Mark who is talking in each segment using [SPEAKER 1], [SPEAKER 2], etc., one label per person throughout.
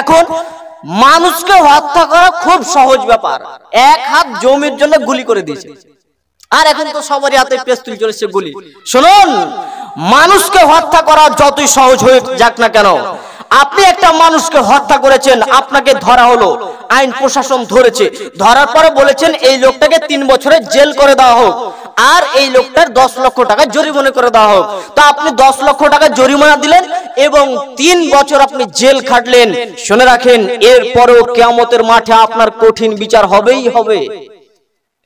[SPEAKER 1] এখন মানুষকে হত্যা করা খুব সহজ ব্যাপার এক হাত জমির জন্য গুলি করে দিয়েছে আর এখন তো সবারই হাতে পেস্তুল চলেছে গুলি শুনুন মানুষকে হত্যা করা যতই সহজ হয়ে যাক না কেন আপনি একটা মানুষকে হত্যা করেছেন আপনাকে ধরা হলো আইন প্রশাসন ধরেছে ধরার পরে বলেছেন এই লোকটাকে তিন বছরের জেল করে দেওয়া হোক আর এই লোকটার দশ লক্ষ টাকা জরিমানা করে দেওয়া হোক তো আপনি দশ লক্ষ টাকা জরিমানা দিলেন এবং তিন বছর আপনি জেল খাটলেন শুনে রাখেন এরপরও কেয়ামতের মাঠে আপনার কঠিন বিচার হবেই হবে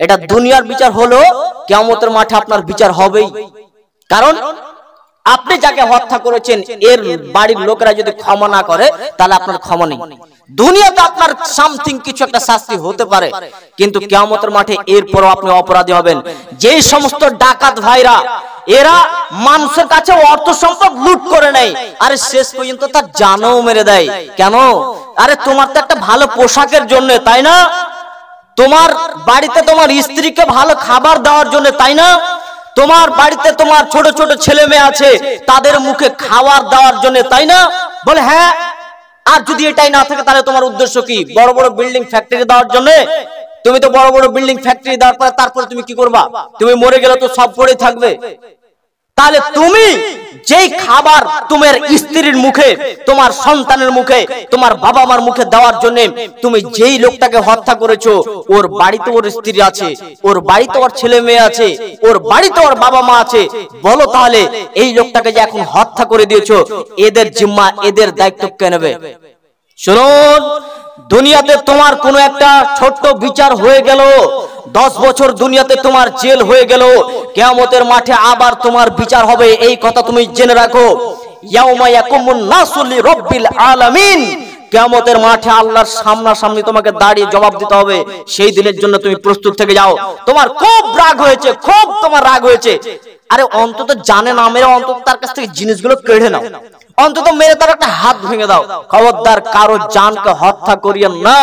[SPEAKER 1] এটা দুনিয়ার বিচার হলো কেয়ামতের মাঠে আপনার বিচার হবেই কারণ আপনি যাকে হত্যা করেছেন এর বাড়ির লোকেরা যদি ক্ষমা না করে তাহলে আপনার ক্ষমা নেই দুনিয়াতে আপনার সামথিং কিছু একটা শাস্তি হতে পারে কিন্তু কেয়ামতের মাঠে এরপরও আপনি অপরাধী হবেন যে সমস্ত ডাকাত ভাইরা এরা মানুষের কাছে অর্থ সম্পদ লুট করে নেয় আরে শেষ পর্যন্ত তার জানও মেরে দেয় কেন আরে তোমার তো একটা ভালো পোশাকের জন্য তাই না তোমার বাড়িতে তোমার স্ত্রীকে ভালো খাবার দেওয়ার জন্য তাই না তোমার বাড়িতে তোমার ছোট ছোট ছেলে মেয়ে আছে তাদের মুখে খাওয়ার দেওয়ার জন্য তাই না বলে হ্যাঁ আর যদি এটাই না থাকে তাহলে তোমার উদ্দেশ্য কি বড় বড় বিল্ডিং ফ্যাক্টরি দেওয়ার জন্য তুমি তো বড় বড় বিল্ডিং ফ্যাক্টরি দেওয়ার পরে তারপরে তুমি কি করবা তুমি মরে গেলে তো সব পড়ে থাকবে তাহলে তুমি যেই খাবার তোমার স্ত্রীর মুখে তোমার সন্তানের মুখে তোমার বাবা মার মুখে দেওয়ার জন্য তুমি যেই লোকটাকে হত্যা করেছো ওর বাড়িতে ওর স্ত্রী আছে ওর বাড়িতে ওর ছেলে মেয়ে আছে ওর বাড়িতে ওর বাবা মা আছে বলো তাহলে এই লোকটাকে যে এখন হত্যা করে দিয়েছো এদের জিম্মা এদের দায়িত্ব কে নেবে শুনুন দুনিয়াতে তোমার কোনো একটা ছোট্ট বিচার হয়ে গেল দশ বছর দুনিয়াতে তোমার জেল হয়ে গেল কেয়ামতের মাঠে আবার তোমার বিচার হবে এই কথা তুমি জেনে রাখো আলামিন মাঠে আল্লাহর সামনাসামনি তোমাকে দাঁড়িয়ে জবাব দিতে হবে সেই দিনের জন্য তুমি প্রস্তুত থেকে যাও তোমার খুব রাগ হয়েছে খুব তোমার রাগ হয়েছে আরে অন্তত জানে না মেরে অন্তত তার কাছ থেকে জিনিসগুলো কেড়ে নাও অন্তত মেরে তার একটা হাত ভেঙে দাও খবরদার কারো জানকে হত্যা করিয়ে না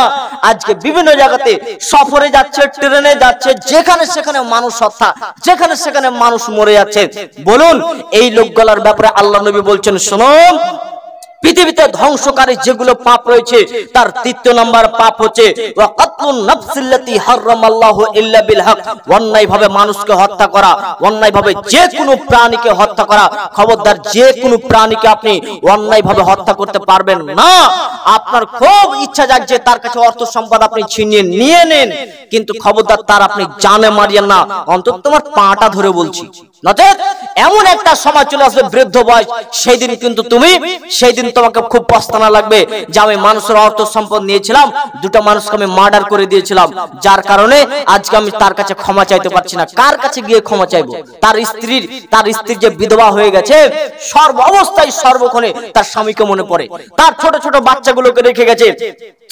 [SPEAKER 1] আজকে বিভিন্ন জায়গাতে সফরে যাচ্ছে ট্রেনে যাচ্ছে যেখানে সেখানে মানুষ হত্যা যেখানে সেখানে মানুষ মরে যাচ্ছে বলুন এই লোকগুলার ব্যাপারে আল্লাহ নবী বলছেন শুনুন পৃথিবীতে ধ্বংসকারী যেগুলো পাপ রয়েছে তার তৃতীয় নাম্বার পাপ হচ্ছে মানুষকে হত্যা করা অন্যায়ভাবে যে কোনো প্রাণীকে হত্যা করা খবরদার যে কোনো প্রাণীকে আপনি অন্যায়ভাবে হত্যা করতে পারবেন না আপনার খুব ইচ্ছা যে তার কাছে অর্থ সম্পদ আপনি ছিনিয়ে নিয়ে নেন কিন্তু খবরদার তার আপনি জানে মারিয়েন না অন্তত তোমার পাটা ধরে বলছি নচেত এমন একটা সময় চলে আসবে বৃদ্ধ বয়স সেই দিন কিন্তু তুমি সেই দিন তোমাকে খুব পস্তানা লাগবে যে আমি মানুষের অর্থ সম্পদ নিয়েছিলাম দুটো মানুষকে আমি মার্ডার করে দিয়েছিলাম যার কারণে আজকে আমি তার কাছে ক্ষমা চাইতে পারছি না কার কাছে গিয়ে ক্ষমা চাইবো তার স্ত্রীর তার স্ত্রী যে বিধবা হয়ে গেছে সর্ব অবস্থায় সর্বক্ষণে তার স্বামীকে মনে পড়ে তার ছোট ছোট বাচ্চাগুলোকে রেখে গেছে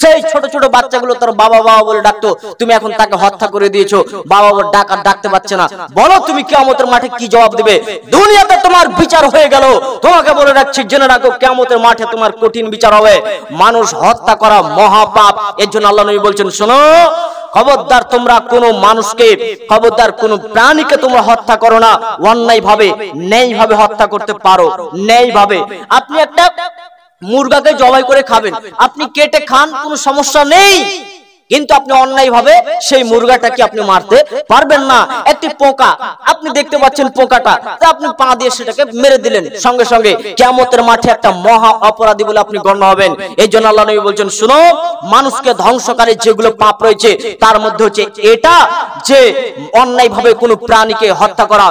[SPEAKER 1] সেই ছোট ছোট বাচ্চাগুলো তার বাবা বাবা বলে ডাকতো তুমি এখন তাকে হত্যা করে দিয়েছো বাবা ডাকা ডাকতে পারছে না বলো তুমি কেমতের মাঠে কি জবাব দিবে দুনিয়াতে তোমার বিচার হয়ে গেল তোমাকে বলে রাখছি জেনে রাখো কেমতের মাঠে তোমার কঠিন বিচার হবে মানুষ হত্যা করা মহাপাপ এর জন্য আল্লাহ নবী বলছেন শোনো খবরদার তোমরা কোনো মানুষকে খবরদার কোনো প্রাণীকে তোমরা হত্যা করো না অন্যায় ভাবে ন্যায় ভাবে হত্যা করতে পারো ন্যায় ভাবে আপনি একটা মুরগাকে জবাই করে খাবেন আপনি কেটে খান কোনো সমস্যা নেই কিন্তু আপনি অন্যায় ভাবে সেই মুরগাটাকে আপনি মারতে পারবেন না একটি পোকা আপনি দেখতে পাচ্ছেন পোকাটা তা আপনি পা দিয়ে সেটাকে মেরে দিলেন সঙ্গে সঙ্গে কেমতের মাঠে একটা মহা অপরাধী বলে আপনি গণ্য হবেন এই জন্য আল্লাহ নবী বলছেন শুনো মানুষকে ধ্বংসকারী যেগুলো পাপ রয়েছে তার মধ্যে হচ্ছে এটা যে অন্যায় ভাবে কোনো প্রাণীকে হত্যা করা